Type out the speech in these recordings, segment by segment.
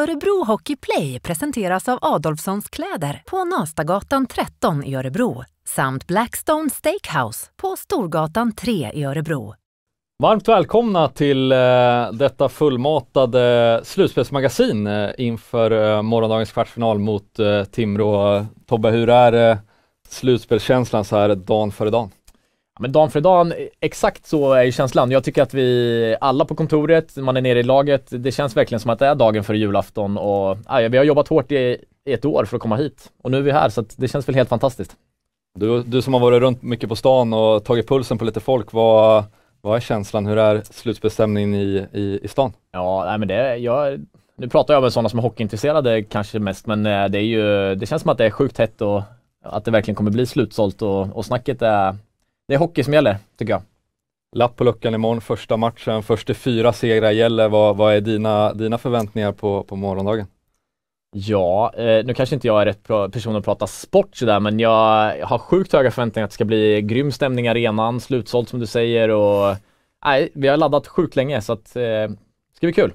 Örebro Hockey Play presenteras av Adolfssons kläder på Nastagatan 13 i Örebro samt Blackstone Steakhouse på Storgatan 3 i Örebro. Varmt välkomna till eh, detta fullmatade slutspelsmagasin eh, inför eh, morgondagens kvartsfinal mot eh, Timrå. Tobbe, hur är eh, slutspelskänslan så här dagen före dagen? men dan för dan, exakt så är ju känslan. Jag tycker att vi alla på kontoret, man är nere i laget, det känns verkligen som att det är dagen före julafton och aj, vi har jobbat hårt i, ett år för att komma hit. Och nu är vi här så att det känns väl helt fantastiskt. Du, du som har varit runt mycket på stan och tagit pulsen på lite folk, vad, vad är känslan? Hur är slutbestämningen i, i, i stan? Ja, nej men det, jag, nu pratar jag med sådana som är hockeyintresserade kanske mest, men eh, det, är ju, det känns som att det är sjukt hett och att det verkligen kommer bli slutsålt och, och snacket är det är hockey som gäller, tycker jag. Lapp på luckan imorgon, första matchen, första fyra segrar gäller. Vad, vad är dina, dina förväntningar på, på morgondagen? Ja, eh, nu kanske inte jag är rätt person att prata sport sådär, men jag har sjukt höga förväntningar att det ska bli grym stämning i arenan, slutsålt som du säger och nej, vi har laddat sjukt länge så att eh, det ska bli kul.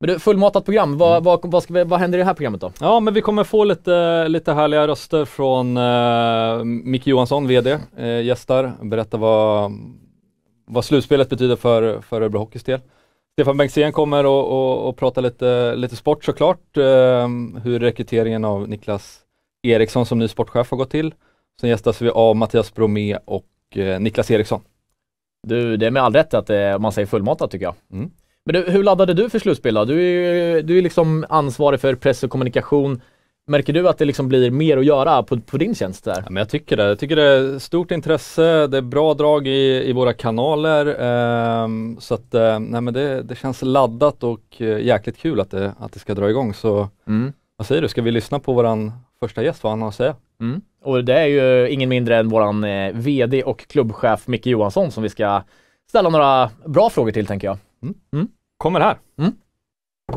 Men du, fullmatat program. Vad, mm. vad, vad, vi, vad, händer i det här programmet då? Ja, men vi kommer få lite, lite härliga röster från eh, Micke Johansson, VD, eh, gästar. Berätta vad, vad slutspelet betyder för, för Örebro Hockeys del. Stefan Bengtzén kommer och, och, och prata lite, lite sport såklart. Eh, hur rekryteringen av Niklas Eriksson som ny sportchef har gått till. Sen gästas vi av Mattias Bromé och eh, Niklas Eriksson. Du, det är med all rätt att eh, man säger fullmatat tycker jag. Mm. Men du, hur laddade du för slutspel då? Du är du är liksom ansvarig för press och kommunikation. Märker du att det liksom blir mer att göra på, på din tjänst där? Ja, men jag tycker det. Jag tycker det är stort intresse, det är bra drag i, i våra kanaler. Eh, så att eh, nej, men det, det, känns laddat och eh, jäkligt kul att det, att det ska dra igång. Så mm. vad säger du, ska vi lyssna på våran första gäst, vad han har att säga? Mm. Och det är ju ingen mindre än våran eh, VD och klubbchef Micke Johansson som vi ska ställa några bra frågor till tänker jag. Mm. mm kommer här. Mm.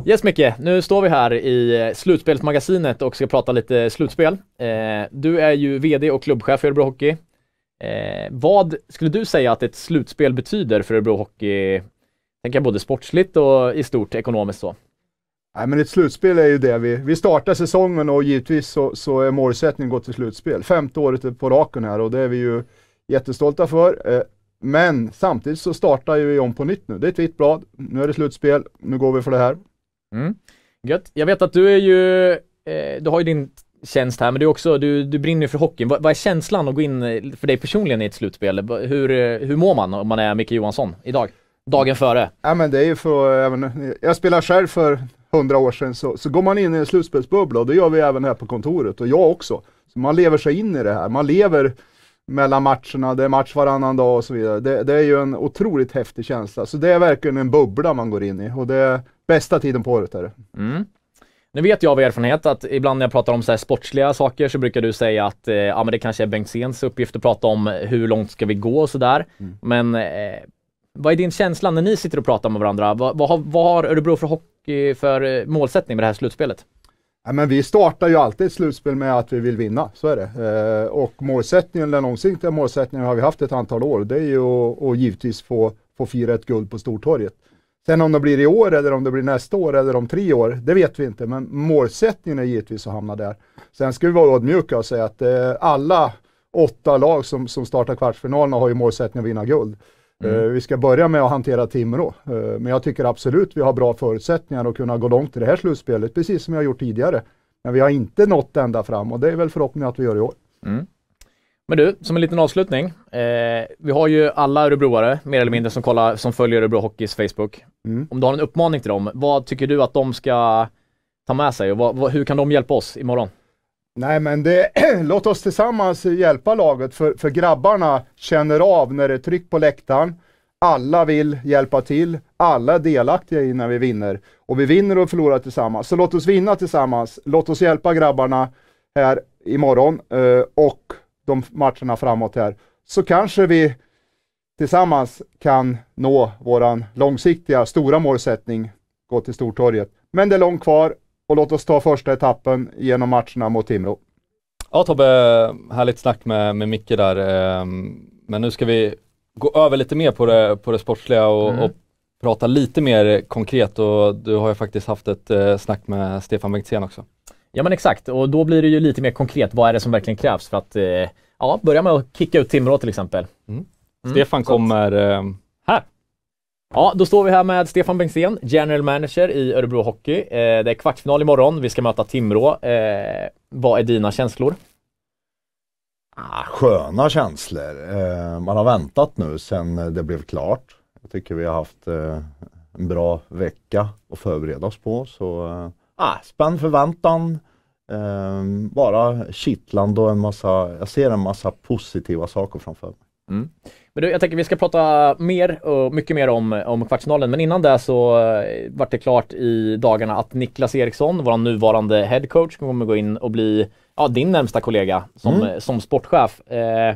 Yes Micke, nu står vi här i eh, slutspelsmagasinet och ska prata lite slutspel. Eh, du är ju VD och klubbchef för Örebro Hockey. Eh, vad skulle du säga att ett slutspel betyder för Örebro Hockey? Tänker både sportsligt och i stort ekonomiskt så. Nej, men ett slutspel är ju det vi... Vi startar säsongen och givetvis så, så är målsättningen att gå till slutspel. Femte året på raken här och det är vi ju jättestolta för. Eh, men samtidigt så startar ju vi om på nytt nu. Det är ett vitt blad, nu är det slutspel, nu går vi för det här. Mm. Gött. Jag vet att du är ju, eh, du har ju din tjänst här men du, också, du, du brinner för hockeyn. Vad, vad, är känslan att gå in eh, för dig personligen i ett slutspel? Hur, eh, hur mår man om man är Micke Johansson idag? Dagen före? Ja men det är ju för, eh, även, jag spelar själv för hundra år sedan så, så går man in i en slutspelsbubbla och det gör vi även här på kontoret och jag också. Så man lever sig in i det här, man lever mellan matcherna, det är match varannan dag och så vidare. Det, det, är ju en otroligt häftig känsla. Så det är verkligen en bubbla man går in i och det är bästa tiden på året. Är det. Mm. Nu vet jag av erfarenhet att ibland när jag pratar om så sportsliga saker så brukar du säga att eh, ja, men det kanske är Bengt Bengtzéns uppgift att prata om hur långt ska vi gå och sådär. Mm. Men eh, vad är din känsla när ni sitter och pratar med varandra? Vad, vad, har, vad har Örebro för hockey för eh, målsättning med det här slutspelet? Ja, men vi startar ju alltid ett slutspel med att vi vill vinna, så är det. Eh, och målsättningen, den långsiktiga målsättningen har vi haft ett antal år. Det är ju att givetvis få, få fira ett guld på Stortorget. Sen om det blir i år eller om det blir nästa år eller om tre år, det vet vi inte. Men målsättningen är givetvis att hamna där. Sen ska vi vara ödmjuka och säga att eh, alla åtta lag som, som startar kvartsfinalerna har ju målsättningen att vinna guld. Mm. Eh, vi ska börja med att hantera Timrå, eh, men jag tycker absolut vi har bra förutsättningar att kunna gå långt i det här slutspelet, precis som vi har gjort tidigare. Men vi har inte nått ända fram och det är väl förhoppningen att vi gör i år. Mm. Men du, som en liten avslutning. Eh, vi har ju alla örebroare, mer eller mindre, som, kollar, som följer Örebro Hockeys Facebook. Mm. Om du har en uppmaning till dem, vad tycker du att de ska ta med sig och vad, vad, hur kan de hjälpa oss imorgon? Nej, men det, låt oss tillsammans hjälpa laget, för, för grabbarna känner av när det är tryck på läktaren. Alla vill hjälpa till, alla är delaktiga i när vi vinner. Och vi vinner och förlorar tillsammans. Så låt oss vinna tillsammans. Låt oss hjälpa grabbarna här imorgon eh, och de matcherna framåt här. Så kanske vi tillsammans kan nå våran långsiktiga stora målsättning, gå till Stortorget. Men det är långt kvar. Och låt oss ta första etappen genom matcherna mot Timrå. Ja Tobbe, härligt snack med, med Micke där. Ehm, men nu ska vi gå över lite mer på det, på det sportsliga och, mm. och prata lite mer konkret och du har ju faktiskt haft ett eh, snack med Stefan Bengtzén också. Ja men exakt och då blir det ju lite mer konkret. Vad är det som verkligen krävs för att eh, ja, börja med att kicka ut Timrå till exempel? Mm. Mm. Stefan kommer eh, här. Ja, då står vi här med Stefan Bengtzén, general manager i Örebro Hockey. Eh, det är kvartsfinal imorgon, vi ska möta Timrå. Eh, vad är dina känslor? Ah, sköna känslor. Eh, man har väntat nu sedan det blev klart. Jag tycker vi har haft eh, en bra vecka att förbereda oss på. Så eh, ah, spänn förväntan. Eh, bara kittlande och en massa, jag ser en massa positiva saker framför mig. Mm. Men du, jag tänker vi ska prata mer och mycket mer om, om kvartsfinalen. Men innan det så eh, vart det klart i dagarna att Niklas Eriksson, vår nuvarande headcoach, kommer gå in och bli ja, din närmsta kollega som, mm. Eh, som sportchef. Eh,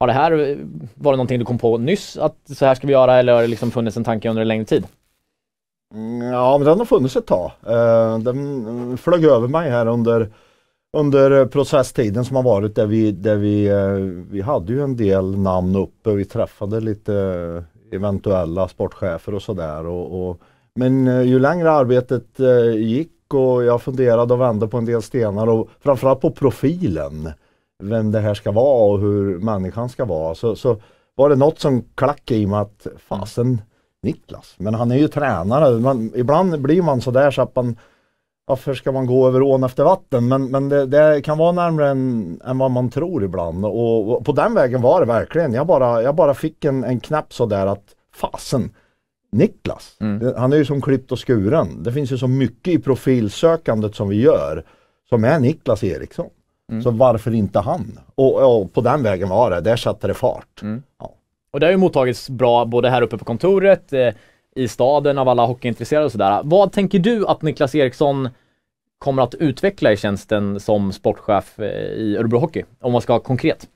har det här, eh, var någonting du kom på nyss att så här ska vi göra eller har det liksom funnits en tanke under en längre tid? Mm, ja, men den har funnits ett tag. Eh, den mm, flög över mig här under under eh, processtiden som har varit där vi, där vi, eh, vi hade ju en del namn uppe. och Vi träffade lite eventuella sportchefer och sådär. Och, och, men eh, ju längre arbetet gick och jag funderade och vände på en del stenar och framförallt på profilen. Vem det här ska vara och hur människan ska vara. Så, så var det något som klackade i mig att fasen Niklas, men han är ju tränare. Man, ibland blir man sådär så att man varför ska man gå över ån efter vatten? Men, men det, det kan vara närmare än, än vad man tror ibland. Och, och, på den vägen var det verkligen. Jag bara, jag bara fick en, en knapp sådär att fasen, Niklas, mm. han är ju som klippt och skuren. Det finns ju så mycket i profilsökandet som vi gör som är Niklas Eriksson. Mm. Så varför inte han? Och, och, på den vägen var det, där satte det fart. Mm. Ja. Och det har ju mottagits bra både här uppe på kontoret, eh, i staden av alla hockeyintresserade och sådär. Vad tänker du att Niklas Eriksson kommer att utveckla i tjänsten som sportchef eh, i Örebro Hockey? Om man ska vara konkret.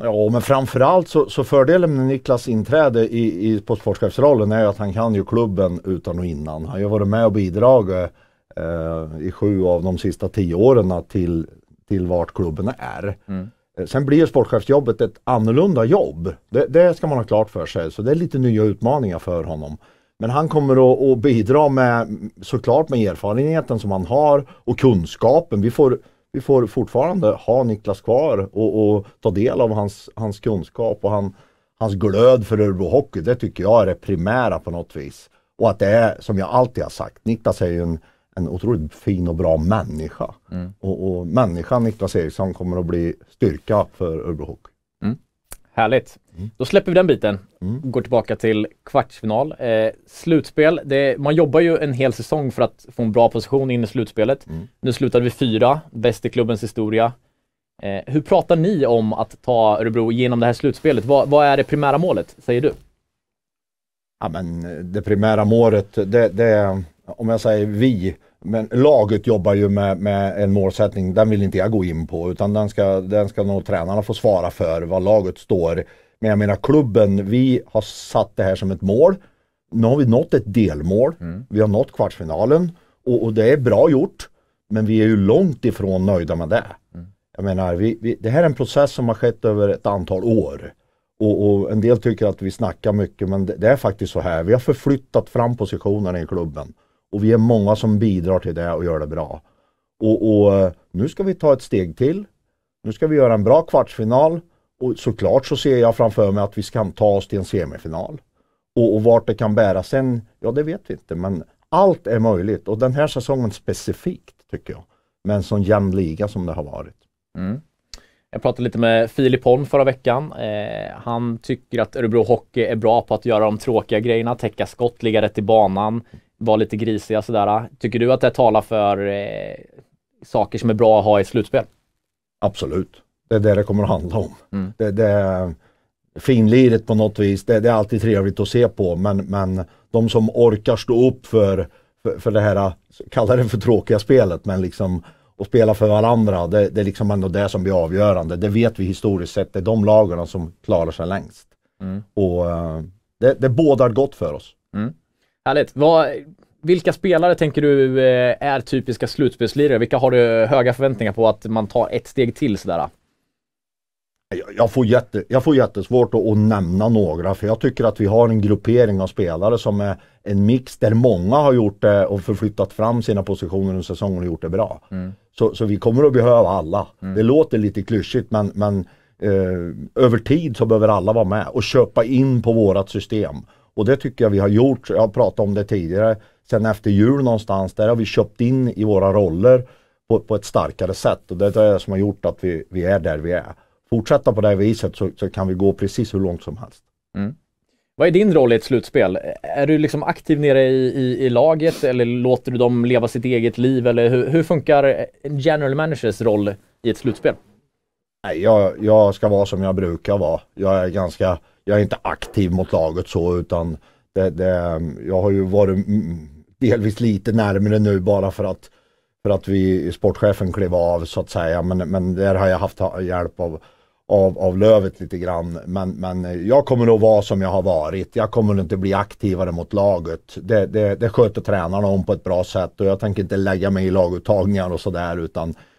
Ja, men framförallt så, så fördelen med Niklas inträde i, i, på sportchefsrollen är att han kan ju klubben utan och innan. Han har ju varit med och bidragit eh, i sju av de sista tio åren till, till vart klubben är. Mm. Eh, sen blir sportchefsjobbet ett annorlunda jobb. Det, det, ska man ha klart för sig. Så det är lite nya utmaningar för honom. Men han kommer att, att bidra med såklart med erfarenheten som han har och kunskapen. Vi får, vi får fortfarande ha Niklas kvar och, och ta del av hans, hans kunskap och han, hans glöd för Örebro Hockey. Det tycker jag är det primära på något vis. Och att det är som jag alltid har sagt, Niklas är ju en en otroligt fin och bra människa. Mm. Och, och människan Niklas Eriksson kommer att bli styrka för Örebro Hockey. Mm. Härligt. Mm. Då släpper vi den biten och mm. går tillbaka till kvartsfinal. Eh, slutspel, det, man jobbar ju en hel säsong för att få en bra position in i slutspelet. Mm. Nu slutade vi fyra, bäst i klubbens historia. Eh, hur pratar ni om att ta Örebro genom det här slutspelet? vad, vad är det primära målet, säger du? Ja, men eh, det primära målet, det, det, om jag säger vi, men laget jobbar ju med, med, en målsättning, den vill inte jag gå in på utan den ska, den ska nog tränarna få svara för vad laget står. Men jag menar klubben, vi har satt det här som ett mål. Nu har vi nått ett delmål, mm. vi har nått kvartsfinalen och, och, det är bra gjort. Men vi är ju långt ifrån nöjda med det. Mm. Jag menar, vi, vi, det här är en process som har skett över ett antal år. Och, och, en del tycker att vi snackar mycket men det, det, är faktiskt så här, vi har förflyttat fram positionerna i klubben. Och vi är många som bidrar till det och gör det bra. Och, och eh, nu ska vi ta ett steg till. Nu ska vi göra en bra kvartsfinal. Och såklart så ser jag framför mig att vi kan ta oss till en semifinal. Och, och vart det kan bära sen, ja det vet vi inte. Men allt är möjligt och den här säsongen specifikt tycker jag. Med en sån jämn liga som det har varit. Mm. Jag pratade lite med Filip Holm förra veckan. Eh, han tycker att Örebro Hockey är bra på att göra de tråkiga grejerna, täcka skott, ligga rätt i banan, vara lite grisiga sådär. Tycker du att det talar för eh, saker som är bra att ha i slutspel? Absolut. Det är det det kommer att handla om. Mm. Det, det, finliret på något vis, det, det, är alltid trevligt att se på men, men de som orkar stå upp för, för, för det här, kalla det för tråkiga spelet, men liksom och spela för varandra, det, det är liksom ändå det som blir avgörande. Det vet vi historiskt sett, det är de lagarna som klarar sig längst. Mm. Och eh, det, det bådar gott för oss. Mm. Härligt. Vad, vilka spelare tänker du eh, är typiska slutspelslirare? Vilka har du höga förväntningar på att man tar ett steg till sådär? Jag får, jätte, jag får jättesvårt att, att nämna några för jag tycker att vi har en gruppering av spelare som är en mix där många har gjort det och förflyttat fram sina positioner under säsongen och gjort det bra. Mm. Så, så, vi kommer att behöva alla. Mm. Det låter lite klyschigt men, men eh, över tid så behöver alla vara med och köpa in på vårat system och det tycker jag vi har gjort. Jag har pratat om det tidigare. Sen efter jul någonstans, där har vi köpt in i våra roller på, på ett starkare sätt. Och det är det som har gjort att vi, vi är där vi är. Fortsätta på det här viset så, så kan vi gå precis hur långt som helst. Mm. Vad är din roll i ett slutspel? Är du liksom aktiv nere i, i, i laget eller låter du dem leva sitt eget liv? Eller hur, hur funkar en general managers roll i ett slutspel? Nej, jag, jag, ska vara som jag brukar vara. Jag är ganska jag är inte aktiv mot laget så utan det, det, jag har ju varit delvis lite närmare nu bara för att för att vi, sportchefen klev av så att säga men, men där har jag haft hjälp av av, av Lövet lite grann. Men, men jag kommer att vara som jag har varit. Jag kommer inte bli aktivare mot laget. Det, det, det sköter tränarna om på ett bra sätt och jag tänker inte lägga mig i laguttagningar och sådär.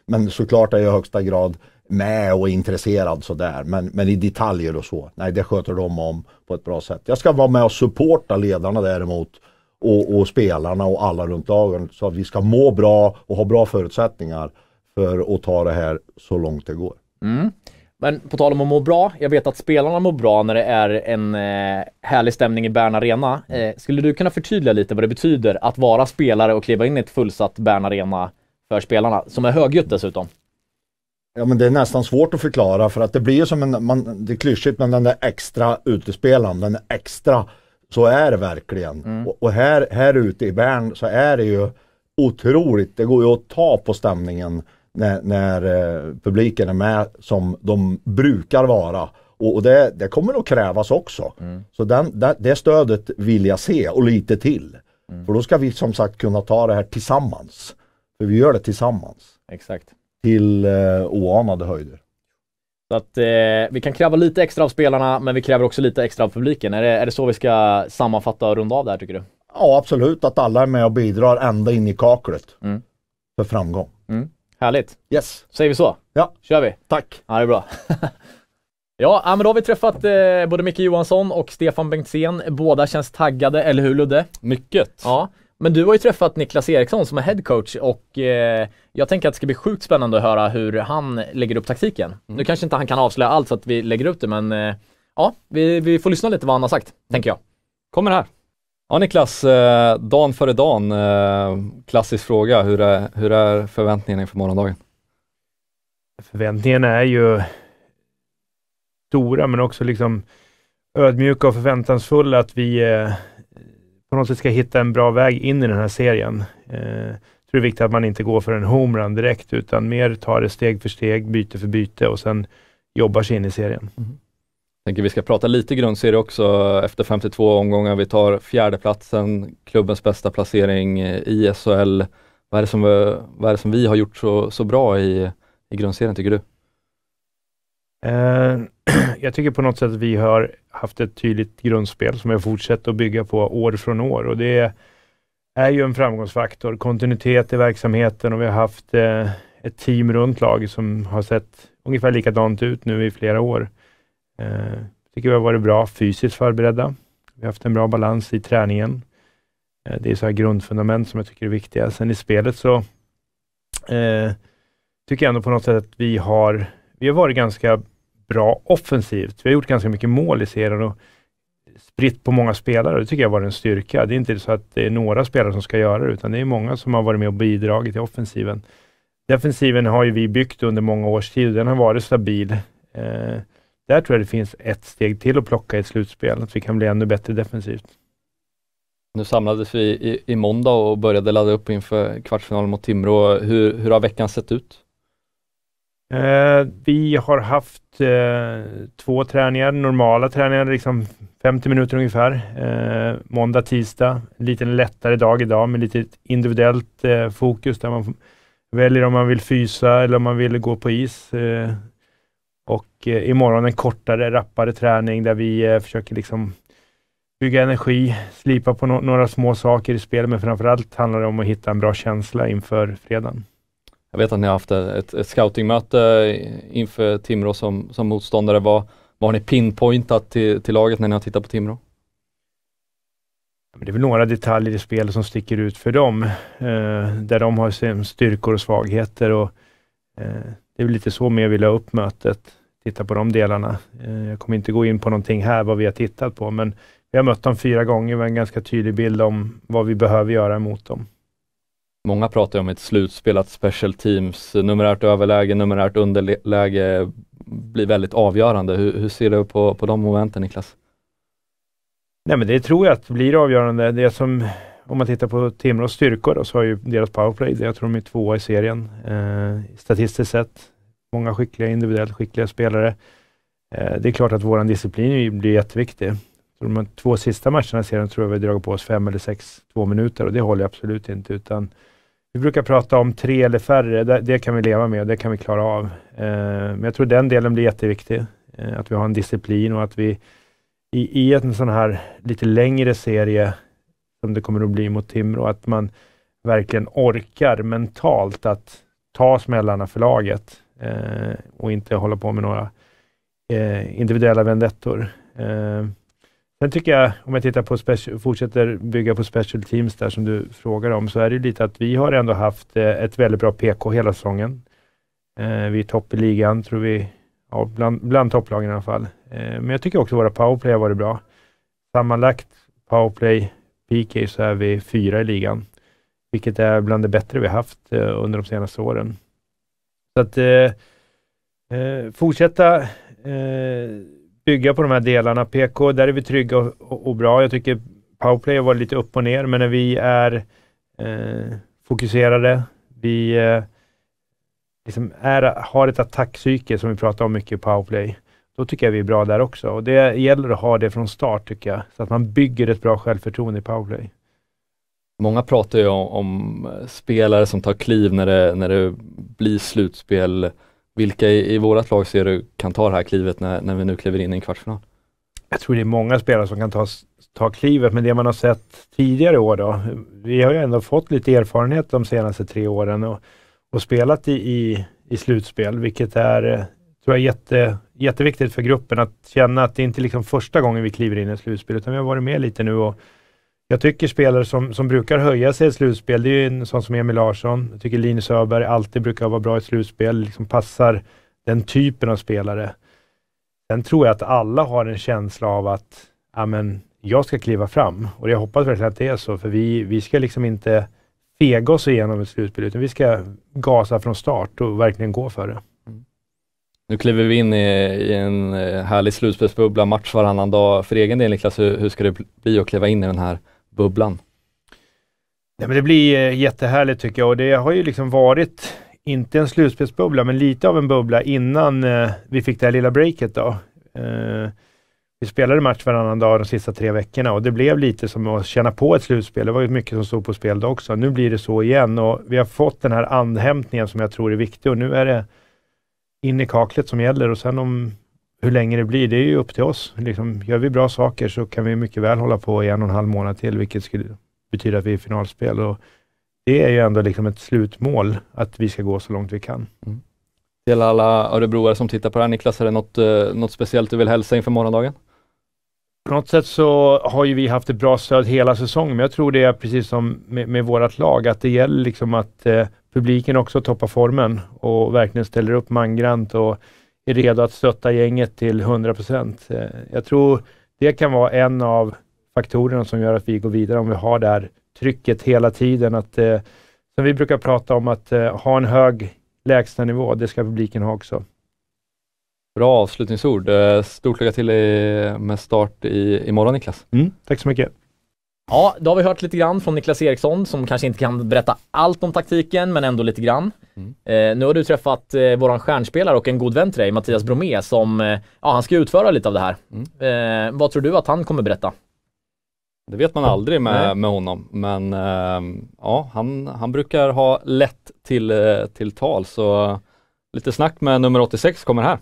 Men såklart är jag i högsta grad med och intresserad sådär. Men, men i detaljer och så, nej det sköter de om på ett bra sätt. Jag ska vara med och supporta ledarna däremot och, och spelarna och alla runt lagen så att vi ska må bra och ha bra förutsättningar för att ta det här så långt det går. Mm. Men på tal om att må bra, jag vet att spelarna mår bra när det är en eh, härlig stämning i Bern Arena. Eh, skulle du kunna förtydliga lite vad det betyder att vara spelare och kliva in i ett fullsatt Bern Arena för spelarna, som är högljutt dessutom? Ja men det är nästan svårt att förklara för att det blir som en, man, det är klyschigt men den där extra utespelaren, den extra, så är det verkligen. Mm. Och, och, här, här ute i Bern så är det ju otroligt, det går ju att ta på stämningen när, när eh, publiken är med som de brukar vara. Och, och det, det, kommer att krävas också. Mm. Så den, det, det stödet vill jag se och lite till. Mm. För då ska vi som sagt kunna ta det här tillsammans. För vi gör det tillsammans. Exakt till eh, oanade höjder. Så att eh, vi kan kräva lite extra av spelarna, men vi kräver också lite extra av publiken. Är det, är det så vi ska sammanfatta och runda av det här tycker du? Ja, absolut. Att alla är med och bidrar ända in i kaklet mm. för framgång. Mm. Härligt. Yes. Säger vi så? Ja. Kör vi? Tack. Ja, det är bra. ja, men då har vi träffat eh, både Micke Johansson och Stefan Bengtzén. Båda känns taggade, eller hur Ludde? Mycket. Ja. Men du har ju träffat Niklas Eriksson som är headcoach och eh, jag tänker att det ska bli sjukt spännande att höra hur han lägger upp taktiken. Mm. Nu kanske inte han kan avslöja allt så att vi lägger upp det men eh, ja, vi, vi får lyssna lite vad han har sagt, tänker jag. Kommer här. Ja Niklas, eh, dan före dan, eh, klassisk fråga. Hur är, hur är förväntningen inför morgondagen? Förväntningarna är ju stora men också liksom ödmjuka och förväntansfulla att vi eh, på något sätt ska hitta en bra väg in i den här serien. Eh, jag tror det är viktigt att man inte går för en homerun direkt, utan mer tar det steg för steg, byte för byte och sen jobbar sig in i serien. Mm. Jag tänker vi ska prata lite grundserie också efter 52 omgångar. Vi tar fjärdeplatsen, klubbens bästa placering eh, i SHL. Vad är det som, eh, vad är det som vi har gjort så, så bra i, i grundserien tycker du? Eh, jag tycker på något sätt att vi har haft ett tydligt grundspel som vi har fortsatt att bygga på år från år och det är ju en framgångsfaktor. Kontinuitet i verksamheten och vi har haft eh, ett team runt laget som har sett ungefär likadant ut nu i flera år. Jag eh, tycker vi har varit bra fysiskt förberedda. Vi har haft en bra balans i träningen. Det är så här grundfundament som jag tycker är viktiga. Sen i spelet så tycker jag ändå på något sätt att vi har, vi har varit ganska bra offensivt. Vi har gjort ganska mycket mål i serien och spritt på många spelare. Det tycker jag var en styrka. Det är inte så att det är några spelare som ska göra det, utan det är många som har varit med och bidragit i offensiven. Defensiven har ju vi byggt under många års tid den har varit stabil. Eh, där tror jag det finns ett steg till att plocka i ett slutspel, att vi kan bli ännu bättre defensivt. Nu samlades vi i, i måndag och började ladda upp inför kvartsfinalen mot Timrå. Hur, hur har veckan sett ut? Eh, vi har haft eh, två träningar, normala träningar, liksom 50 minuter ungefär. Eh, måndag, tisdag. Lite lättare dag idag med lite individuellt eh, fokus där man väljer om man vill fysa eller om man vill gå på is. Eh, och eh, imorgon en kortare, rappare träning där vi försöker liksom bygga energi, slipa på no några små saker i spelet, men framförallt handlar det om att hitta en bra känsla inför fredagen. Jag vet att ni har haft ett, ett scoutingmöte inför Timrå som, som motståndare. Vad, vad har ni pinpointat till, till laget när ni har tittat på Timrå? Det är väl några detaljer i spelet som sticker ut för dem, eh, där de har sina styrkor och svagheter. Och, eh, det är väl lite så mer vi la upp mötet, titta på de delarna. Eh, jag kommer inte gå in på någonting här, vad vi har tittat på, men vi har mött dem fyra gånger med en ganska tydlig bild om vad vi behöver göra mot dem. Många pratar ju om ett slutspel, att special teams, numerärt överläge, numerärt underläge blir väldigt avgörande. Hur, hur ser du på, på de momenten, Niklas? Nej, men det tror jag att blir avgörande. Det som, om man tittar på Timrås styrkor då, så har ju deras powerplay, det jag tror de är tvåa i serien eh, statistiskt sett. Många skickliga, individuellt skickliga spelare. Eh, det är klart att vår disciplin blir jätteviktig. Så de två sista matcherna i serien tror jag vi har dragit på oss fem eller sex två minuter och det håller absolut inte, utan vi brukar prata om tre eller färre. Det, det kan vi leva med det kan vi klara av. Eh, men jag tror den delen blir jätteviktig. Eh, att vi har en disciplin och att vi i, i en sån här lite längre serie som det kommer att bli mot Timrå, att man verkligen orkar mentalt att ta smällarna för laget eh, och inte hålla på med några eh, individuella vendettor. Eh, Sen tycker jag, om jag tittar på special, fortsätter bygga på special teams där som du frågar om, så är det lite att vi har ändå haft eh, ett väldigt bra PK hela säsongen. Eh, vi är topp i ligan, tror vi. Ja, bland, bland topplagen i alla fall. Eh, men jag tycker också våra powerplay har varit bra. Sammanlagt powerplay, PK, så är vi fyra i ligan, vilket är bland det bättre vi haft under de senaste åren. Så att eh, fortsätta eh, bygga på de här delarna. PK, där är vi trygga och, och, och bra. Jag tycker powerplay har varit lite upp och ner, men när vi är eh, fokuserade, vi eh, liksom är, har ett attackpsyke som vi pratar om mycket i powerplay, då tycker jag vi är bra där också. Och det gäller att ha det från start tycker jag, så att man bygger ett bra självförtroende i powerplay. Många pratar ju om, om spelare som tar kliv när det, när det blir slutspel vilka i, i vårt lag ser du kan ta det här klivet när, när vi nu kliver in i en kvartsfinal? Jag tror det är många spelare som kan ta, ta klivet, men det man har sett tidigare år då. Vi har ju ändå fått lite erfarenhet de senaste tre åren och, och spelat i, i, i slutspel, vilket är eh, tror jag jätte, jätteviktigt för gruppen att känna att det inte är liksom första gången vi kliver in i slutspel, utan vi har varit med lite nu och jag tycker spelare som, som brukar höja sig i slutspel, det är ju en sån som Emil Larsson. Jag tycker Linus Öberg alltid brukar vara bra i slutspel, liksom passar den typen av spelare. Sen tror jag att alla har en känsla av att ja, men, jag ska kliva fram och jag hoppas verkligen att det är så, för vi, vi ska liksom inte fega oss igenom ett slutspel, utan vi ska gasa från start och verkligen gå för det. Nu kliver vi in i, i en eh, härlig slutspelsbubbla, match varannan dag. För egen del Niklas, hur, hur ska det bli att kliva in i den här bubblan? Nej, men det blir eh, jättehärligt tycker jag och det har ju liksom varit, inte en slutspelsbubbla, men lite av en bubbla innan eh, vi fick det här lilla breaket. Då. Eh, vi spelade match varannan dag de sista tre veckorna och det blev lite som att känna på ett slutspel. Det var ju mycket som stod på spel då också. Nu blir det så igen och vi har fått den här andhämtningen som jag tror är viktig och nu är det in i kaklet som gäller och sen om hur länge det blir, det är ju upp till oss. Liksom, gör vi bra saker så kan vi mycket väl hålla på i en och en halv månad till, vilket skulle betyda att vi är i finalspel. Och det är ju ändå liksom ett slutmål, att vi ska gå så långt vi kan. Mm. Till alla örebroare som tittar på det här, Niklas, är det något, eh, något speciellt du vill hälsa inför morgondagen? På något sätt så har ju vi haft ett bra stöd hela säsongen, men jag tror det är precis som med, med vårt lag, att det gäller liksom att eh, publiken också toppar formen och verkligen ställer upp mangrant och är redo att stötta gänget till 100 procent. Eh, jag tror det kan vara en av faktorerna som gör att vi går vidare om vi har det här trycket hela tiden. Att, eh, som vi brukar prata om, att eh, ha en hög lägstanivå, det ska publiken ha också. Bra avslutningsord. Stort lycka till med start i, imorgon Niklas. Mm, tack så mycket. Ja, då har vi hört lite grann från Niklas Eriksson som kanske inte kan berätta allt om taktiken, men ändå lite grann. Mm. Eh, nu har du träffat eh, våran stjärnspelare och en god vän till dig, Mattias Bromé, som eh, ja, han ska utföra lite av det här. Mm. Eh, vad tror du att han kommer berätta? Det vet man aldrig med, med honom, men ehm, ja, han, han brukar ha lätt till, eh, till tal, så lite snack med nummer 86 kommer här.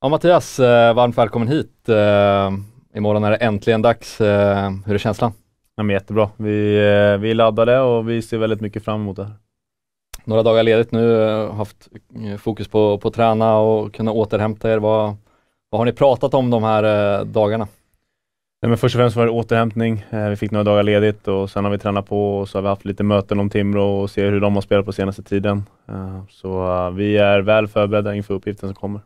Ja, Mattias, eh, varmt välkommen hit. Eh, imorgon är det äntligen dags. Hur är känslan? Ja, men jättebra. Vi, eh, vi är laddade och vi ser väldigt mycket fram emot det här. Några dagar ledigt nu, eh, haft eh, fokus på, att träna och kunna återhämta er. Vad, vad har ni pratat om de här dagarna? Nej, men först och främst var det återhämtning. Vi fick några dagar ledigt och sen har vi tränat på och så har vi haft lite möten om Timrå och ser hur de har spelat på senaste tiden. Så vi är väl förberedda inför uppgiften som kommer.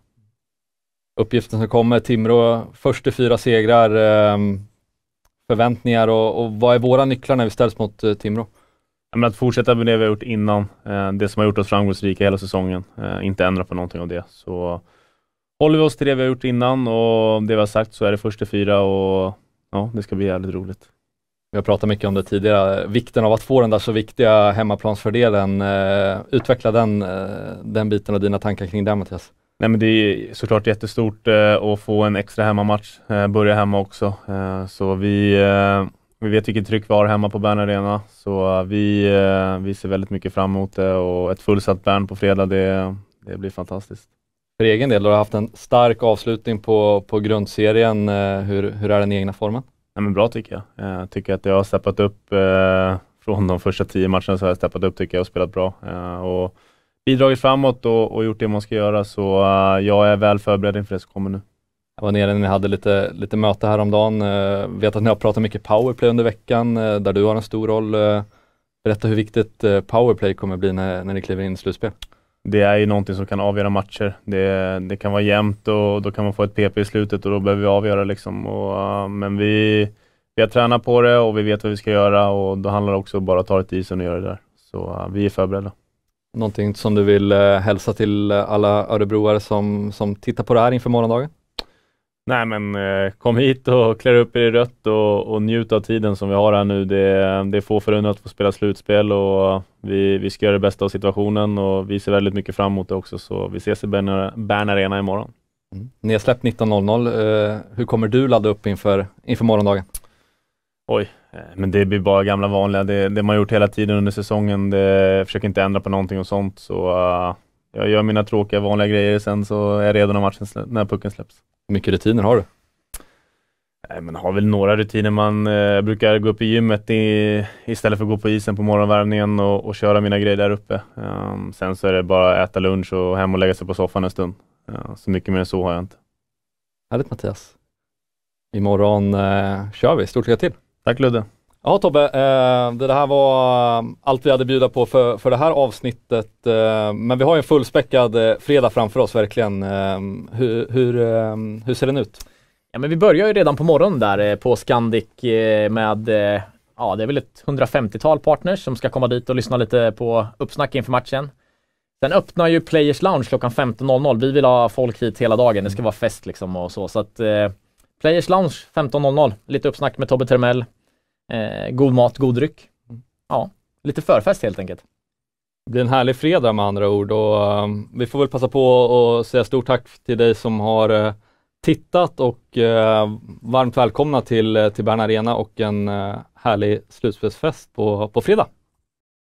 Uppgiften som kommer, Timrå först till fyra segrar. Ehm, förväntningar och, och vad är våra nycklar när vi ställs mot eh, Timrå? men att fortsätta med det vi har gjort innan, eh, det som har gjort oss framgångsrika hela säsongen. Eh, inte ändra på någonting av det. Så håller vi oss till det vi har gjort innan och det vi har sagt så är det först till fyra och ja, det ska bli jävligt roligt. Vi har pratat mycket om det tidigare, vikten av att få den där så viktiga hemmaplansfördelen. Eh, utveckla den, eh, den biten och dina tankar kring det Mattias. Nej, men det är såklart jättestort eh, att få en extra hemmamatch, eh, börja hemma också. Eh, så vi, vi vet vilket tryck vi har hemma på Bern Arena, så vi, vi ser väldigt mycket fram emot det och ett fullsatt Bern på fredag, det, det blir fantastiskt. För egen del, du har haft en stark avslutning på, på grundserien. Hur, hur är den egna formen? Nej, men bra tycker jag. Jag tycker att jag har steppat upp från de första tio matcherna så har jag steppat upp tycker jag och spelat bra. Och bidragit framåt och, och, gjort det man ska göra, så uh, jag är väl förberedd inför det som kommer nu. Jag var nere när ni hade lite, lite möte häromdagen. Uh, vet att ni har pratat mycket powerplay under veckan, uh, där du har en stor roll. Uh, berätta hur viktigt powerplay kommer bli när, när ni kliver in i slutspel. Det är ju någonting som kan avgöra matcher. Det, det kan vara jämnt och då kan man få ett PP i slutet och då behöver vi avgöra. Liksom. Och, men vi, vi har tränat på det och vi vet vad vi ska göra och då handlar det också bara om att ta det till isen och göra det där. Så vi är förberedda. Någonting som du vill eh, hälsa till alla örebroare som, som tittar på det här inför morgondagen? Nej men eh, kom hit och klä upp er i rött och, och njut av tiden som vi har här nu. Det, det är få förunnat att få spela slutspel och vi, vi ska göra det bästa av situationen och vi ser väldigt mycket fram emot det också så vi ses i Bern, Arena imorgon. Mm. Nedsläppt 19.00. Eh, hur kommer du ladda upp inför, inför morgondagen? Oj, Eh, men det blir bara gamla vanliga, det, det man gjort hela tiden under säsongen. Det, jag försöker inte ändra på någonting och sånt. Så uh, jag gör mina tråkiga vanliga grejer, sen så är jag redo när, matchen slä, när pucken släpps. Hur mycket rutiner har du? Nej, har väl några rutiner. Man eh, brukar gå upp i gymmet i, istället för att gå på isen på morgonvärmningen och, och köra mina grejer där uppe. Um, sen så är det bara att äta lunch och hem och lägga sig på soffan en stund. Uh, så mycket mer än så har jag inte. Härligt Mattias. Imorgon eh, kör vi. Stort lycka till! Tack Ludde. Ja Tobbe, eh, det här var eh, allt vi hade att bjuda på för, för det här avsnittet. Eh, men vi har ju en fullspäckad fredag framför oss verkligen. Hur, hur, hur ser den ut? Ja, men vi börjar ju redan på morgonen där på Scandic med ja, det är väl ett 150-tal partners som ska komma dit och lyssna lite på uppsnack inför matchen. Sen öppnar ju Players Lounge klockan 15.00. Vi vill ha folk hit hela dagen. Det ska vara fest liksom och så. Så att, Players Lounge 15.00. Lite uppsnack med Tobbe Termell eh, god mat, god dryck. Mm. Ja, lite förfest helt enkelt. Det blir en härlig fredag med andra ord och um, vi får väl passa på att säga stort tack till dig som har uh, tittat och uh, varmt välkomna till, eh, till Bern Arena och en uh, härlig slutspelsfest på, på fredag.